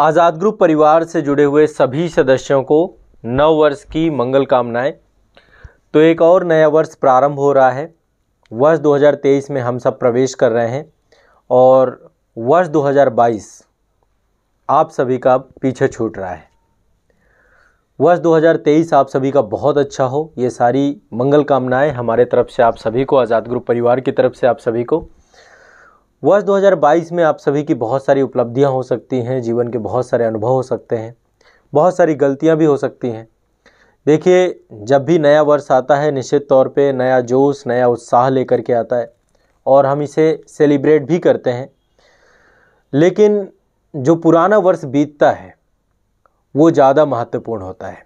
आज़ाद group परिवार से जुड़े हुए सभी सदस्यों को नव वर्ष की मंगल कामनाएं तो एक और नया वर्ष प्रारंभ हो रहा है वर्ष 2023 में हम सब प्रवेश कर रहे हैं और वर्ष 2022 आप सभी का पीछे छूट रहा है वर्ष 2023 आप सभी का बहुत अच्छा हो ये सारी मंगल कामनाएं हमारे तरफ से आप सभी को आज़ाद ग्रुप परिवार की तरफ से आप सभी को वर्ष 2022 में आप सभी की बहुत सारी उपलब्धियां हो सकती हैं जीवन के बहुत सारे अनुभव हो सकते हैं बहुत सारी गलतियां भी हो सकती हैं देखिए जब भी नया वर्ष आता है निश्चित तौर पे नया जोश नया उत्साह लेकर के आता है और हम इसे सेलिब्रेट भी करते हैं लेकिन जो पुराना वर्ष बीतता है वो ज़्यादा महत्वपूर्ण होता है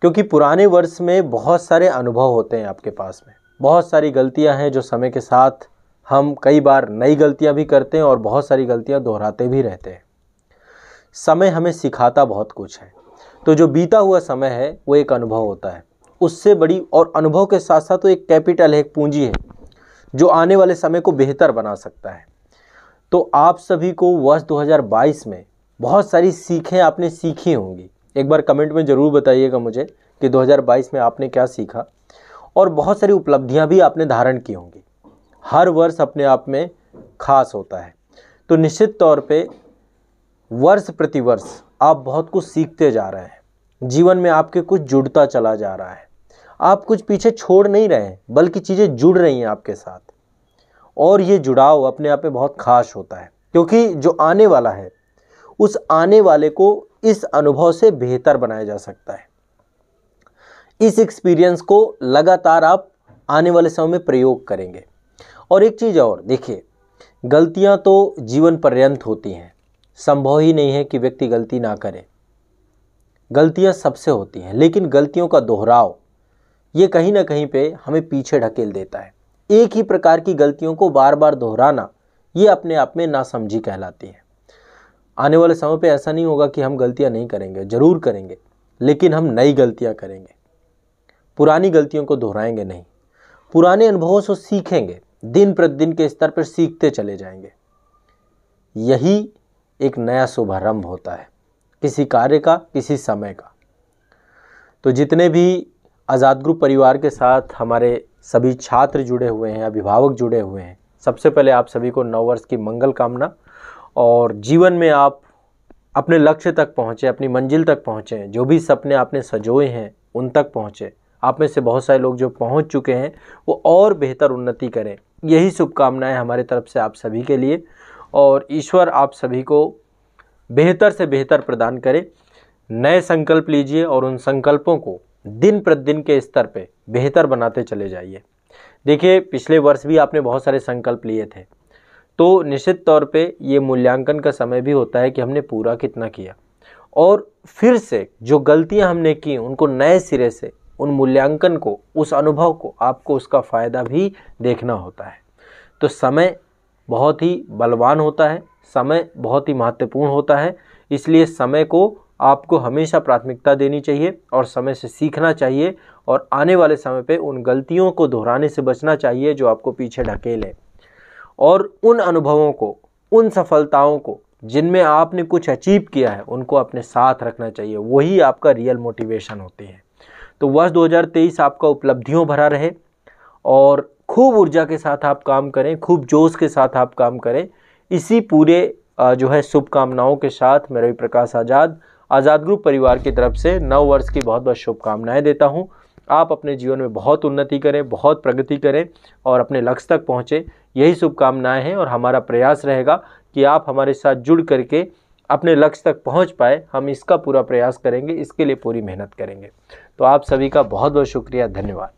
क्योंकि पुराने वर्ष में बहुत सारे अनुभव होते हैं आपके पास में बहुत सारी गलतियां हैं जो समय के साथ हम कई बार नई गलतियां भी करते हैं और बहुत सारी गलतियां दोहराते भी रहते हैं समय हमें सिखाता बहुत कुछ है तो जो बीता हुआ समय है वो एक अनुभव होता है उससे बड़ी और अनुभव के साथ साथ तो एक कैपिटल है एक पूंजी है जो आने वाले समय को बेहतर बना सकता है तो आप सभी को वर्ष 2022 में बहुत सारी सीखें आपने सीखी होंगी एक बार कमेंट में ज़रूर बताइएगा मुझे कि 2022 में आपने क्या सीखा और बहुत सारी उपलब्धियां भी आपने धारण की होंगी हर वर्ष अपने आप में खास होता है तो निश्चित तौर पे वर्ष प्रतिवर्ष आप बहुत कुछ सीखते जा रहे हैं जीवन में आपके कुछ जुड़ता चला जा रहा है आप कुछ पीछे छोड़ नहीं रहे हैं बल्कि चीज़ें जुड़ रही हैं आपके साथ और ये जुड़ाव अपने आप में बहुत खास होता है क्योंकि जो आने वाला है उस आने वाले को इस अनुभव से बेहतर बनाया जा सकता है इस एक्सपीरियंस को लगातार आप आने वाले समय में प्रयोग करेंगे और एक चीज़ और देखिए गलतियाँ तो जीवन पर्यंत होती हैं संभव ही नहीं है कि व्यक्ति गलती ना करे गलतियाँ सबसे होती हैं लेकिन गलतियों का दोहराव ये कहीं ना कहीं पे हमें पीछे ढकेल देता है एक ही प्रकार की गलतियों को बार बार दोहराना ये अपने आप में नासमझी कहलाती है आने वाले समय पे ऐसा नहीं होगा कि हम गलतियां नहीं करेंगे ज़रूर करेंगे लेकिन हम नई गलतियां करेंगे पुरानी गलतियों को दोहराएंगे नहीं पुराने अनुभवों से सीखेंगे दिन प्रतिदिन के स्तर पर सीखते चले जाएंगे यही एक नया शुभारंभ होता है किसी कार्य का किसी समय का तो जितने भी आज़ाद ग्रुप परिवार के साथ हमारे सभी छात्र जुड़े हुए हैं अभिभावक जुड़े हुए हैं सबसे पहले आप सभी को नववर्ष की मंगल कामना और जीवन में आप अपने लक्ष्य तक पहुँचें अपनी मंजिल तक पहुँचें जो भी सपने आपने सजोए हैं उन तक पहुँचें आप में से बहुत सारे लोग जो पहुँच चुके हैं वो और बेहतर उन्नति करें यही शुभकामनाएं हमारे तरफ से आप सभी के लिए और ईश्वर आप सभी को बेहतर से बेहतर प्रदान करे नए संकल्प लीजिए और उन संकल्पों को दिन प्रतिदिन के स्तर पे बेहतर बनाते चले जाइए देखिए पिछले वर्ष भी आपने बहुत सारे संकल्प लिए थे तो निश्चित तौर पे ये मूल्यांकन का समय भी होता है कि हमने पूरा कितना किया और फिर से जो गलतियां हमने की उनको नए सिरे से उन मूल्यांकन को उस अनुभव को आपको उसका फ़ायदा भी देखना होता है तो समय बहुत ही बलवान होता है समय बहुत ही महत्वपूर्ण होता है इसलिए समय को आपको हमेशा प्राथमिकता देनी चाहिए और समय से सीखना चाहिए और आने वाले समय पे उन गलतियों को दोहराने से बचना चाहिए जो आपको पीछे ढकेले और उन अनुभवों को उन सफलताओं को जिनमें आपने कुछ अचीव किया है उनको अपने साथ रखना चाहिए वही आपका रियल मोटिवेशन होती है तो वर्ष 2023 आपका उपलब्धियों भरा रहे और खूब ऊर्जा के साथ आप काम करें खूब जोश के साथ आप काम करें इसी पूरे जो है शुभकामनाओं के साथ मैं रवि प्रकाश आज़ाद आज़ाद ग्रुप परिवार की तरफ से नव वर्ष की बहुत बहुत शुभकामनाएं देता हूं आप अपने जीवन में बहुत उन्नति करें बहुत प्रगति करें और अपने लक्ष्य तक पहुंचे यही शुभकामनाएं हैं और हमारा प्रयास रहेगा कि आप हमारे साथ जुड़ करके अपने लक्ष्य तक पहुंच पाए हम इसका पूरा प्रयास करेंगे इसके लिए पूरी मेहनत करेंगे तो आप सभी का बहुत बहुत शुक्रिया धन्यवाद